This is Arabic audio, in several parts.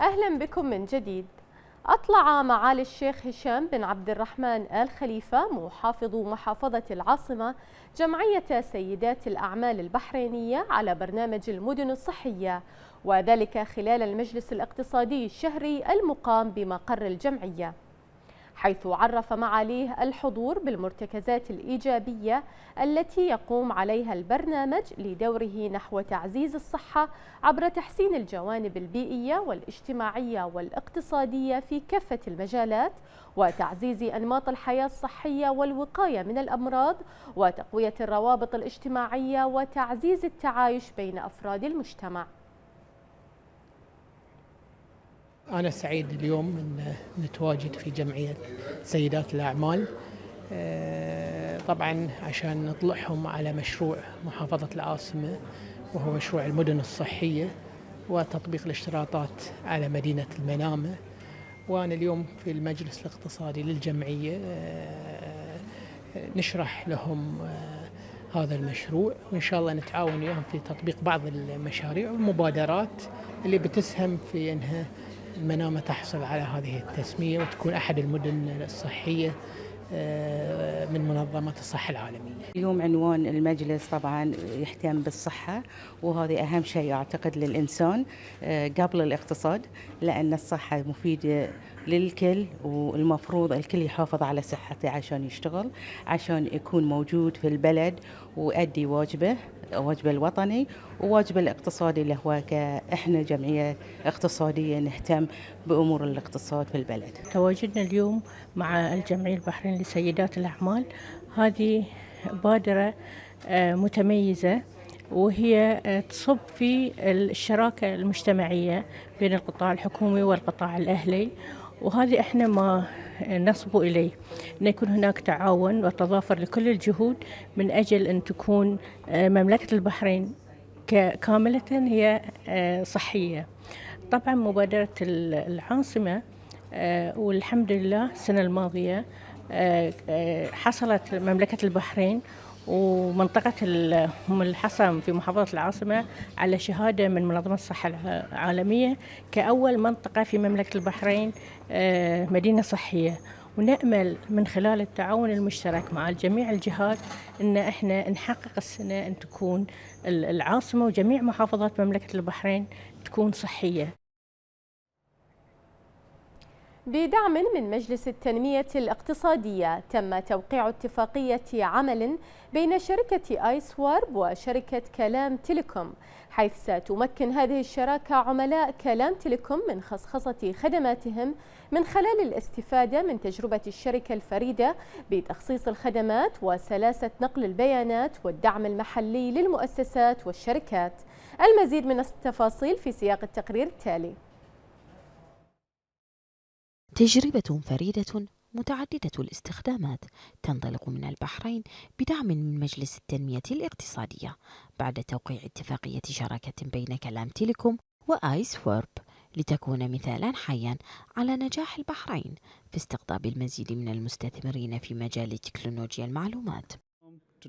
أهلا بكم من جديد أطلع معالي الشيخ هشام بن عبد الرحمن آل خليفة محافظ محافظة العاصمة جمعية سيدات الأعمال البحرينية على برنامج المدن الصحية وذلك خلال المجلس الاقتصادي الشهري المقام بمقر الجمعية حيث عرف معاليه الحضور بالمرتكزات الإيجابية التي يقوم عليها البرنامج لدوره نحو تعزيز الصحة عبر تحسين الجوانب البيئية والاجتماعية والاقتصادية في كافة المجالات وتعزيز أنماط الحياة الصحية والوقاية من الأمراض وتقوية الروابط الاجتماعية وتعزيز التعايش بين أفراد المجتمع أنا سعيد اليوم أن نتواجد في جمعية سيدات الأعمال آه، طبعا عشان نطلعهم على مشروع محافظة العاصمة وهو مشروع المدن الصحية وتطبيق الاشتراطات على مدينة المنامة وأنا اليوم في المجلس الاقتصادي للجمعية آه، نشرح لهم آه، هذا المشروع وإن شاء الله نتعاون وياهم في تطبيق بعض المشاريع والمبادرات اللي بتسهم في أنها منامة تحصل على هذه التسمية وتكون أحد المدن الصحية آه، من منظمة الصحة العالمية اليوم عنوان المجلس طبعا يهتم بالصحة وهذه أهم شيء أعتقد للإنسان آه، قبل الاقتصاد لأن الصحة مفيدة للكل والمفروض الكل يحافظ على صحته عشان يشتغل عشان يكون موجود في البلد وأدي واجبه واجبه الوطني وواجبه الاقتصادي اللي هو كإحنا جمعية اقتصادية نهتم بأمور الاقتصاد في البلد تواجدنا اليوم مع الجمعية البحرين لسيدات الأعمال هذه بادرة آه، متميزة وهي آه، تصب في الشراكة المجتمعية بين القطاع الحكومي والقطاع الأهلي وهذا احنا ما نصبو اليه ان يكون هناك تعاون وتضافر لكل الجهود من اجل ان تكون آه، مملكه البحرين كامله هي آه، صحيه طبعا مبادره العاصمه آه، والحمد لله السنه الماضيه حصلت مملكه البحرين ومنطقة أم الحصم في محافظة العاصمة على شهادة من منظمة الصحة العالمية كأول منطقة في مملكة البحرين آه، مدينة صحية ونأمل من خلال التعاون المشترك مع جميع الجهات أن إحنا نحقق السنة أن تكون العاصمة وجميع محافظات مملكة البحرين تكون صحية بدعم من مجلس التنمية الاقتصادية تم توقيع اتفاقية عمل بين شركة آيس وارب وشركة كلام تيليكوم حيث ستمكن هذه الشراكة عملاء كلام تيليكوم من خصخصة خدماتهم من خلال الاستفادة من تجربة الشركة الفريدة بتخصيص الخدمات وسلاسة نقل البيانات والدعم المحلي للمؤسسات والشركات المزيد من التفاصيل في سياق التقرير التالي تجربة فريدة متعددة الاستخدامات تنطلق من البحرين بدعم من مجلس التنمية الاقتصادية بعد توقيع اتفاقية شراكة بين كلام تيليكوم وآيس وورب لتكون مثالا حيا على نجاح البحرين في استقطاب المزيد من المستثمرين في مجال تكنولوجيا المعلومات. Uh,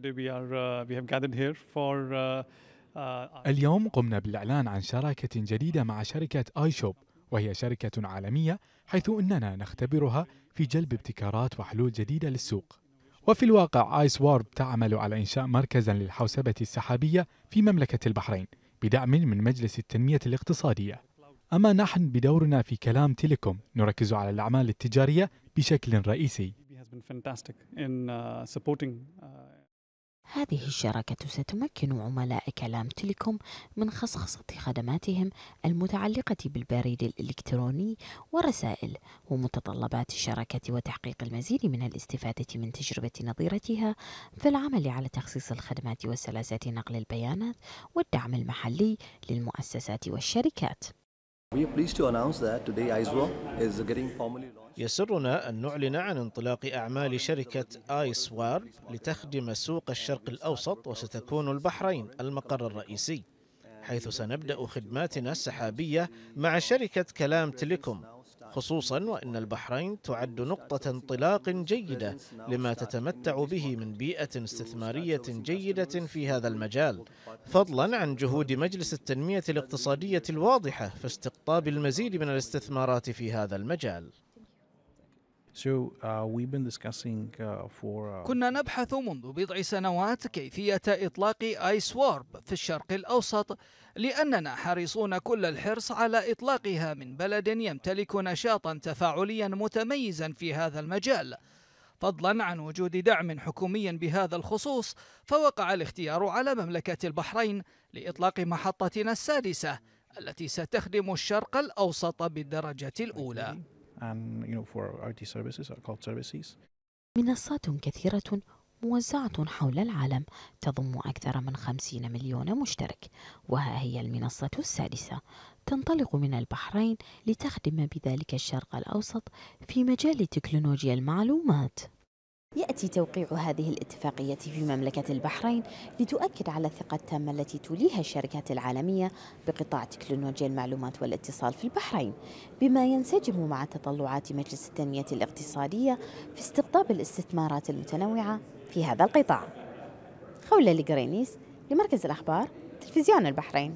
uh, uh, اليوم قمنا بالإعلان عن شراكة جديدة مع شركة آيشوب وهي شركة عالمية حيث أننا نختبرها في جلب ابتكارات وحلول جديدة للسوق وفي الواقع آيس وارب تعمل على إنشاء مركزا للحوسبة السحابية في مملكة البحرين بدعم من مجلس التنمية الاقتصادية أما نحن بدورنا في كلام تيليكوم نركز على الأعمال التجارية بشكل رئيسي هذه الشراكة ستمكن عملاء كلام تيليكوم من خصخصة خدماتهم المتعلقة بالبريد الإلكتروني ورسائل ومتطلبات الشراكة وتحقيق المزيد من الاستفادة من تجربة نظيرتها في العمل على تخصيص الخدمات وسلاسة نقل البيانات والدعم المحلي للمؤسسات والشركات. We are pleased to announce that today ISRO is getting formally يسرنا أن نعلن عن انطلاق أعمال شركة آيس سوار لتخدم سوق الشرق الأوسط وستكون البحرين المقر الرئيسي حيث سنبدأ خدماتنا السحابية مع شركة كلام تليكوم خصوصا وأن البحرين تعد نقطة انطلاق جيدة لما تتمتع به من بيئة استثمارية جيدة في هذا المجال فضلا عن جهود مجلس التنمية الاقتصادية الواضحة في استقطاب المزيد من الاستثمارات في هذا المجال So, uh, we've been discussing, uh, for, uh, كنا نبحث منذ بضع سنوات كيفية إطلاق آيس وارب في الشرق الأوسط لأننا حريصون كل الحرص على إطلاقها من بلد يمتلك نشاطا تفاعليا متميزا في هذا المجال فضلا عن وجود دعم حكومي بهذا الخصوص فوقع الاختيار على مملكة البحرين لإطلاق محطتنا السادسة التي ستخدم الشرق الأوسط بالدرجة الأولى and you know for IT services or uh, cloud services. منصات كثيرة موزعة حول العالم تضم أكثر من خمسين مليون مشترك وها هي المنصة السادسة تنطلق من البحرين لتخدم بذلك الشرق الأوسط في مجال تكنولوجيا المعلومات يأتي توقيع هذه الاتفاقية في مملكة البحرين لتؤكد على الثقة التامة التي توليها الشركات العالمية بقطاع تكنولوجيا المعلومات والاتصال في البحرين بما ينسجم مع تطلعات مجلس التنمية الاقتصادية في استقطاب الاستثمارات المتنوعة في هذا القطاع خولة لجرينيس لمركز الأخبار تلفزيون البحرين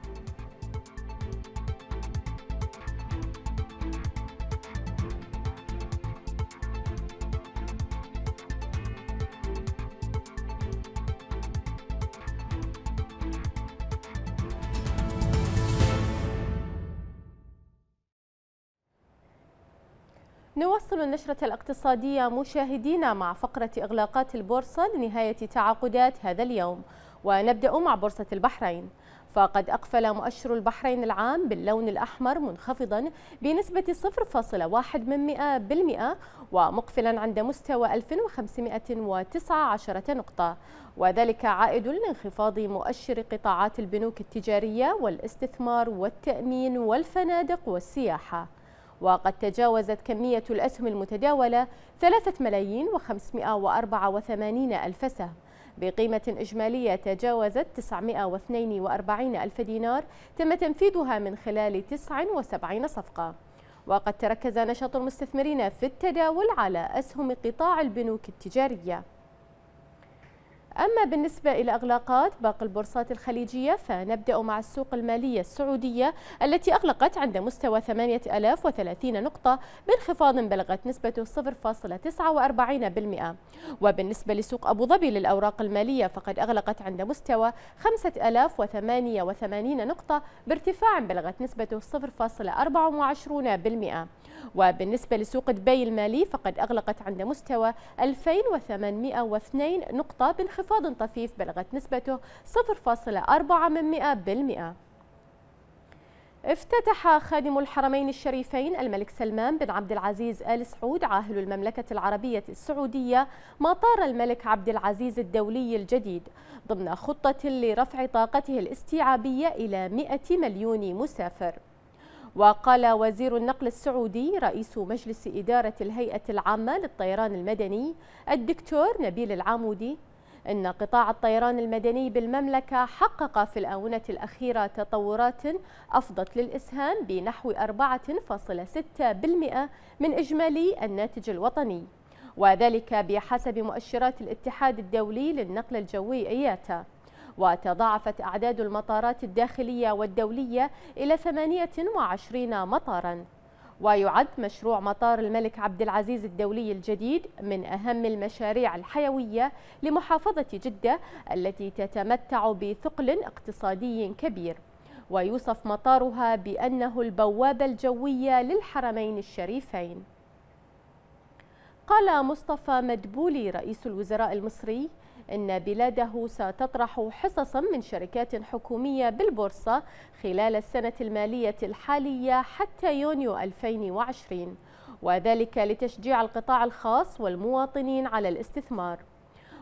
نواصل النشرة الاقتصادية مشاهدينا مع فقرة إغلاقات البورصة لنهاية تعاقدات هذا اليوم ونبدأ مع بورصة البحرين فقد أقفل مؤشر البحرين العام باللون الأحمر منخفضا بنسبة 0.1 ومقفلا عند مستوى 1519 نقطة وذلك عائد لانخفاض مؤشر قطاعات البنوك التجارية والاستثمار والتأمين والفنادق والسياحة وقد تجاوزت كمية الأسهم المتداولة 3 ملايين و584 ألف سهم بقيمة إجمالية تجاوزت 942 ألف دينار تم تنفيذها من خلال 79 صفقة وقد تركز نشاط المستثمرين في التداول على أسهم قطاع البنوك التجارية أما بالنسبة إلى أغلاقات باقي البورصات الخليجية فنبدأ مع السوق المالية السعودية التي أغلقت عند مستوى 8030 نقطة بانخفاض بلغت نسبته 0.49% وبالنسبة لسوق أبو ظبي للأوراق المالية فقد أغلقت عند مستوى 5088 نقطة بارتفاع بلغت نسبته 0.24% وبالنسبة لسوق دبي المالي فقد أغلقت عند مستوى 2802 نقطة بانخفاض طفيف بلغت نسبته 0.4 من 100%. افتتح خادم الحرمين الشريفين الملك سلمان بن عبد العزيز آل سعود عاهل المملكة العربية السعودية مطار الملك عبد العزيز الدولي الجديد ضمن خطة لرفع طاقته الاستيعابية إلى 100 مليون مسافر وقال وزير النقل السعودي رئيس مجلس إدارة الهيئة العامة للطيران المدني الدكتور نبيل العامودي إن قطاع الطيران المدني بالمملكة حقق في الآونة الأخيرة تطورات أفضت للإسهام بنحو 4.6% من إجمالي الناتج الوطني وذلك بحسب مؤشرات الاتحاد الدولي للنقل الجوي إياتا وتضاعفت أعداد المطارات الداخلية والدولية إلى 28 مطاراً ويعد مشروع مطار الملك عبد العزيز الدولي الجديد من أهم المشاريع الحيوية لمحافظة جدة التي تتمتع بثقل اقتصادي كبير ويوصف مطارها بأنه البوابة الجوية للحرمين الشريفين قال مصطفى مدبولي رئيس الوزراء المصري أن بلاده ستطرح حصصا من شركات حكومية بالبورصة خلال السنة المالية الحالية حتى يونيو 2020 وذلك لتشجيع القطاع الخاص والمواطنين على الاستثمار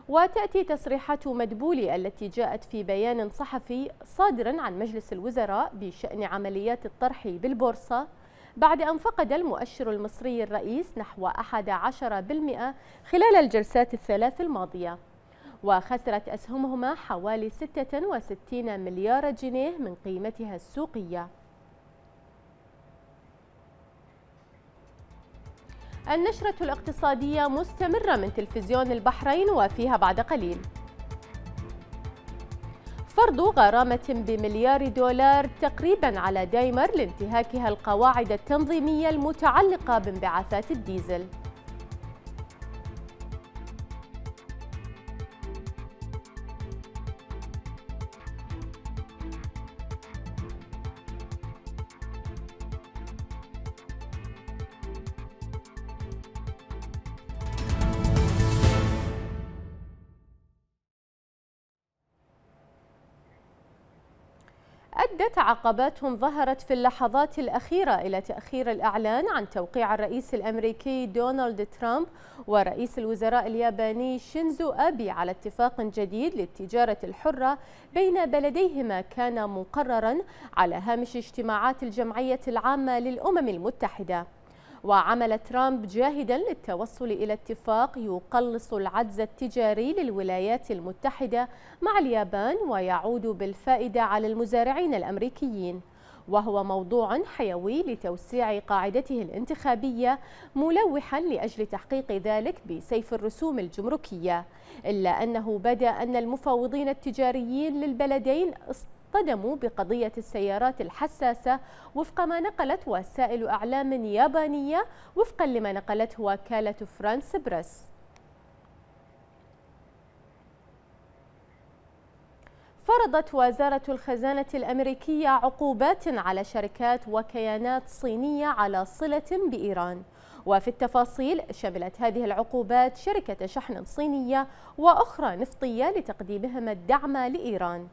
وتأتي تصريحات مدبولي التي جاءت في بيان صحفي صادر عن مجلس الوزراء بشأن عمليات الطرح بالبورصة بعد أن فقد المؤشر المصري الرئيس نحو 11% خلال الجلسات الثلاث الماضية وخسرت أسهمهما حوالي 66 مليار جنيه من قيمتها السوقية النشرة الاقتصادية مستمرة من تلفزيون البحرين وفيها بعد قليل فرض غرامة بمليار دولار تقريبا على دايمر لانتهاكها القواعد التنظيمية المتعلقة بانبعاثات الديزل عدة عقبات ظهرت في اللحظات الأخيرة إلى تأخير الإعلان عن توقيع الرئيس الأمريكي دونالد ترامب ورئيس الوزراء الياباني شينزو أبي على اتفاق جديد للتجارة الحرة بين بلديهما كان مقررا على هامش اجتماعات الجمعية العامة للأمم المتحدة وعمل ترامب جاهدا للتوصل إلى اتفاق يقلص العجز التجاري للولايات المتحدة مع اليابان ويعود بالفائدة على المزارعين الأمريكيين وهو موضوع حيوي لتوسيع قاعدته الانتخابية ملوحا لأجل تحقيق ذلك بسيف الرسوم الجمركية إلا أنه بدا أن المفاوضين التجاريين للبلدين اصطدموا بقضية السيارات الحساسة وفق ما نقلت وسائل أعلام يابانية وفقا لما نقلته وكالة فرانس بريس فرضت وزارة الخزانة الأمريكية عقوبات على شركات وكيانات صينية على صلة بإيران وفي التفاصيل شملت هذه العقوبات شركة شحن صينية وأخرى نفطية لتقديمهما الدعم لإيران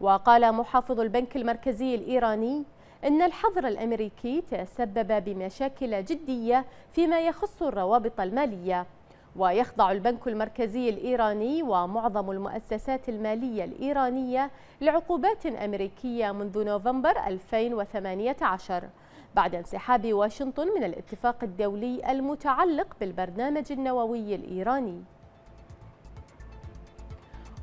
وقال محافظ البنك المركزي الإيراني إن الحظر الأمريكي تسبب بمشاكل جدية فيما يخص الروابط المالية ويخضع البنك المركزي الإيراني ومعظم المؤسسات المالية الإيرانية لعقوبات أمريكية منذ نوفمبر 2018 بعد انسحاب واشنطن من الاتفاق الدولي المتعلق بالبرنامج النووي الإيراني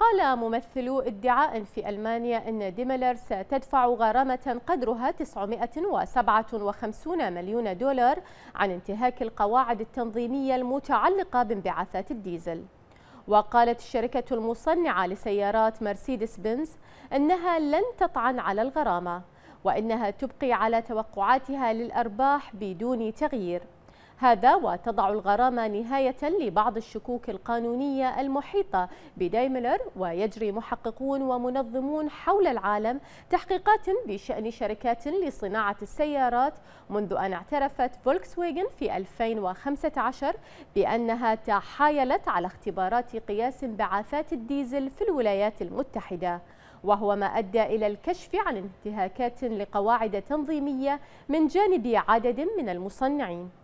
قال ممثلو ادعاء في ألمانيا أن ديملر ستدفع غرامة قدرها 957 مليون دولار عن انتهاك القواعد التنظيمية المتعلقة بانبعاثات الديزل وقالت الشركة المصنعة لسيارات مرسيدس بنز أنها لن تطعن على الغرامة وإنها تبقي على توقعاتها للأرباح بدون تغيير هذا وتضع الغرامة نهاية لبعض الشكوك القانونية المحيطة بدايملر ويجري محققون ومنظمون حول العالم تحقيقات بشأن شركات لصناعة السيارات منذ أن اعترفت فولكسويجن في 2015 بأنها تحايلت على اختبارات قياس انبعاثات الديزل في الولايات المتحدة وهو ما أدى إلى الكشف عن انتهاكات لقواعد تنظيمية من جانب عدد من المصنعين